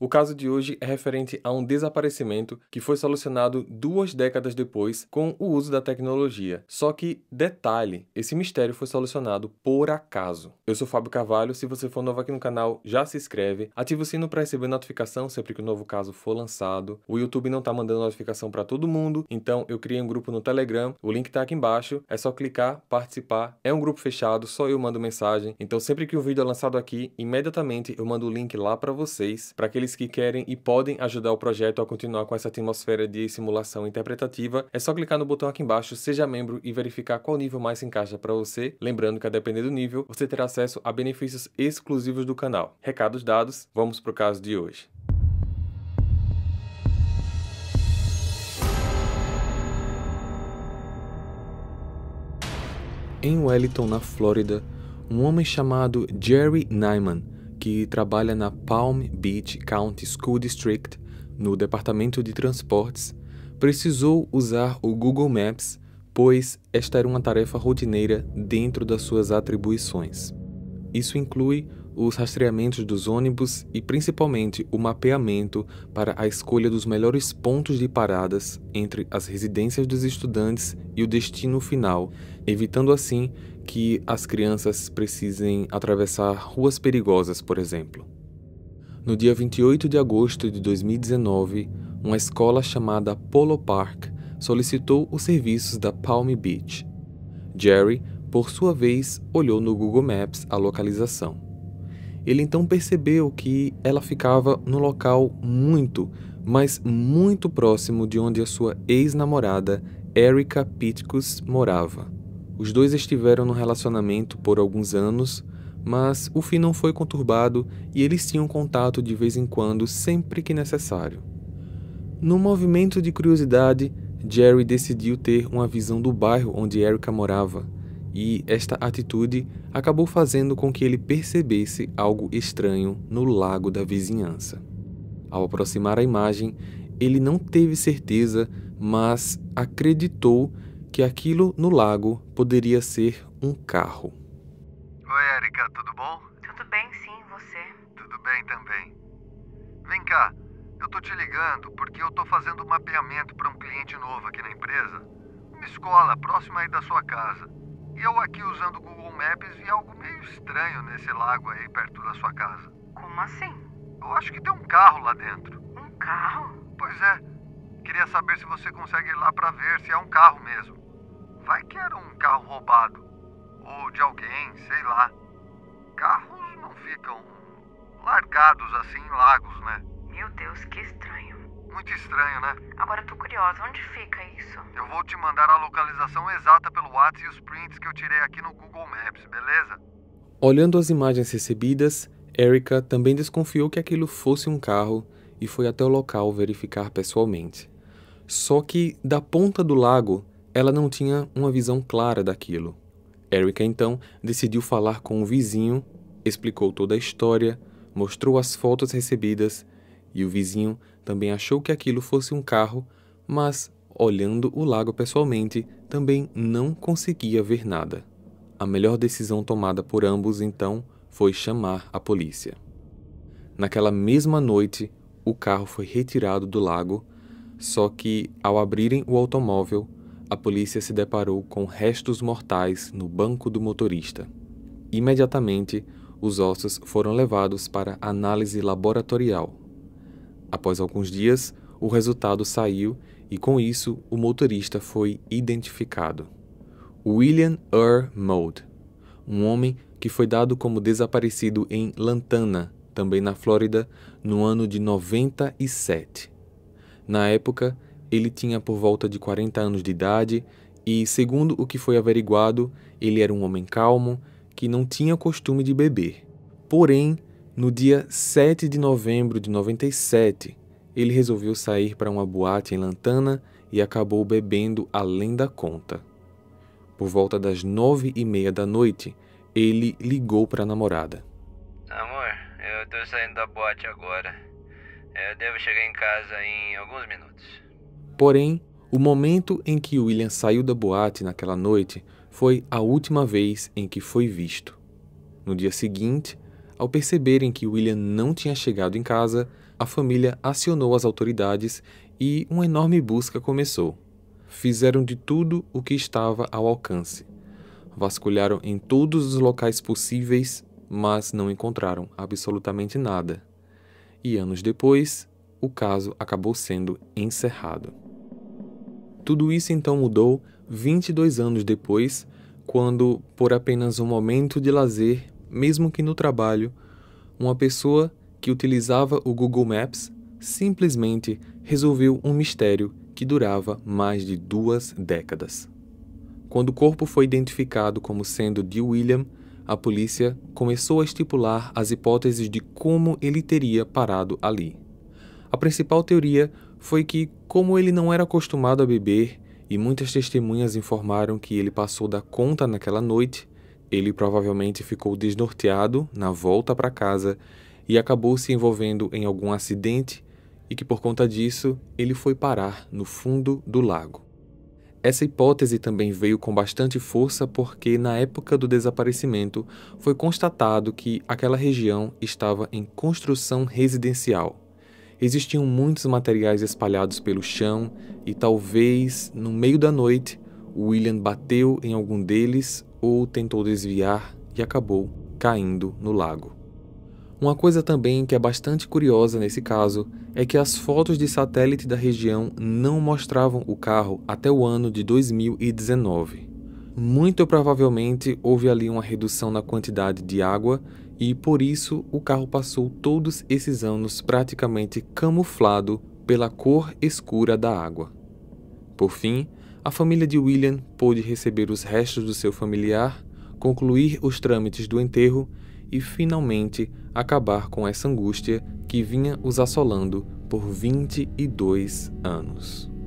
O caso de hoje é referente a um desaparecimento que foi solucionado duas décadas depois com o uso da tecnologia. Só que, detalhe, esse mistério foi solucionado por acaso. Eu sou Fábio Carvalho, se você for novo aqui no canal, já se inscreve, ativa o sino para receber notificação sempre que o um novo caso for lançado. O YouTube não está mandando notificação para todo mundo, então eu criei um grupo no Telegram, o link está aqui embaixo, é só clicar, participar. É um grupo fechado, só eu mando mensagem, então sempre que um vídeo é lançado aqui, imediatamente eu mando o link lá para vocês, para que eles aqueles que querem e podem ajudar o projeto a continuar com essa atmosfera de simulação interpretativa, é só clicar no botão aqui embaixo, seja membro e verificar qual nível mais se encaixa para você. Lembrando que a depender do nível, você terá acesso a benefícios exclusivos do canal. Recados dados, vamos para o caso de hoje. Em Wellington, na Flórida, um homem chamado Jerry Nyman que trabalha na Palm Beach County School District, no Departamento de Transportes, precisou usar o Google Maps, pois esta era uma tarefa rotineira dentro das suas atribuições. Isso inclui os rastreamentos dos ônibus e principalmente o mapeamento para a escolha dos melhores pontos de paradas entre as residências dos estudantes e o destino final, evitando assim que as crianças precisem atravessar ruas perigosas, por exemplo. No dia 28 de agosto de 2019, uma escola chamada Polo Park solicitou os serviços da Palm Beach. Jerry, por sua vez, olhou no Google Maps a localização. Ele então percebeu que ela ficava no local muito, mas muito próximo de onde a sua ex-namorada Erica Pitkus morava. Os dois estiveram no relacionamento por alguns anos, mas o fim não foi conturbado e eles tinham contato de vez em quando, sempre que necessário. No movimento de curiosidade, Jerry decidiu ter uma visão do bairro onde Erica morava, e esta atitude acabou fazendo com que ele percebesse algo estranho no lago da vizinhança. Ao aproximar a imagem, ele não teve certeza, mas acreditou que aquilo no lago poderia ser um carro. Oi, Erika, tudo bom? Tudo bem, sim, você? Tudo bem também. Vem cá, eu tô te ligando porque eu tô fazendo um mapeamento para um cliente novo aqui na empresa. Uma escola próxima aí da sua casa. E eu aqui usando o Google Maps vi algo meio estranho nesse lago aí perto da sua casa. Como assim? Eu acho que tem um carro lá dentro. Um carro? Pois é. Queria saber se você consegue ir lá para ver se é um carro mesmo. Vai que era um carro roubado. Ou de alguém, sei lá. Carros não ficam largados assim em lagos, né? Meu Deus, que estranho. Muito estranho, né? Agora eu tô curiosa, onde fica isso? Eu vou te mandar a localização exata pelo WhatsApp e os prints que eu tirei aqui no Google Maps, beleza? Olhando as imagens recebidas, Erica também desconfiou que aquilo fosse um carro e foi até o local verificar pessoalmente. Só que da ponta do lago, ela não tinha uma visão clara daquilo. Erica então decidiu falar com o vizinho, explicou toda a história, mostrou as fotos recebidas e o vizinho também achou que aquilo fosse um carro, mas olhando o lago pessoalmente também não conseguia ver nada. A melhor decisão tomada por ambos então foi chamar a polícia. Naquela mesma noite, o carro foi retirado do lago só que, ao abrirem o automóvel, a polícia se deparou com restos mortais no banco do motorista. Imediatamente, os ossos foram levados para análise laboratorial. Após alguns dias, o resultado saiu e, com isso, o motorista foi identificado. William R. Mode, um homem que foi dado como desaparecido em Lantana, também na Flórida, no ano de 97. Na época, ele tinha por volta de 40 anos de idade e, segundo o que foi averiguado, ele era um homem calmo que não tinha costume de beber. Porém, no dia 7 de novembro de 97, ele resolveu sair para uma boate em Lantana e acabou bebendo além da conta. Por volta das nove e meia da noite, ele ligou para a namorada. Amor, eu estou saindo da boate agora. É, eu devo chegar em casa em alguns minutos. Porém, o momento em que William saiu da boate naquela noite foi a última vez em que foi visto. No dia seguinte, ao perceberem que William não tinha chegado em casa, a família acionou as autoridades e uma enorme busca começou. Fizeram de tudo o que estava ao alcance. Vasculharam em todos os locais possíveis, mas não encontraram absolutamente nada e anos depois, o caso acabou sendo encerrado. Tudo isso então mudou 22 anos depois, quando, por apenas um momento de lazer, mesmo que no trabalho, uma pessoa que utilizava o Google Maps simplesmente resolveu um mistério que durava mais de duas décadas. Quando o corpo foi identificado como sendo de William, a polícia começou a estipular as hipóteses de como ele teria parado ali. A principal teoria foi que, como ele não era acostumado a beber e muitas testemunhas informaram que ele passou da conta naquela noite, ele provavelmente ficou desnorteado na volta para casa e acabou se envolvendo em algum acidente e que por conta disso ele foi parar no fundo do lago. Essa hipótese também veio com bastante força porque, na época do desaparecimento, foi constatado que aquela região estava em construção residencial. Existiam muitos materiais espalhados pelo chão e talvez, no meio da noite, William bateu em algum deles ou tentou desviar e acabou caindo no lago. Uma coisa também que é bastante curiosa nesse caso é que as fotos de satélite da região não mostravam o carro até o ano de 2019. Muito provavelmente houve ali uma redução na quantidade de água e por isso o carro passou todos esses anos praticamente camuflado pela cor escura da água. Por fim, a família de William pôde receber os restos do seu familiar, concluir os trâmites do enterro e finalmente acabar com essa angústia que vinha os assolando por 22 anos.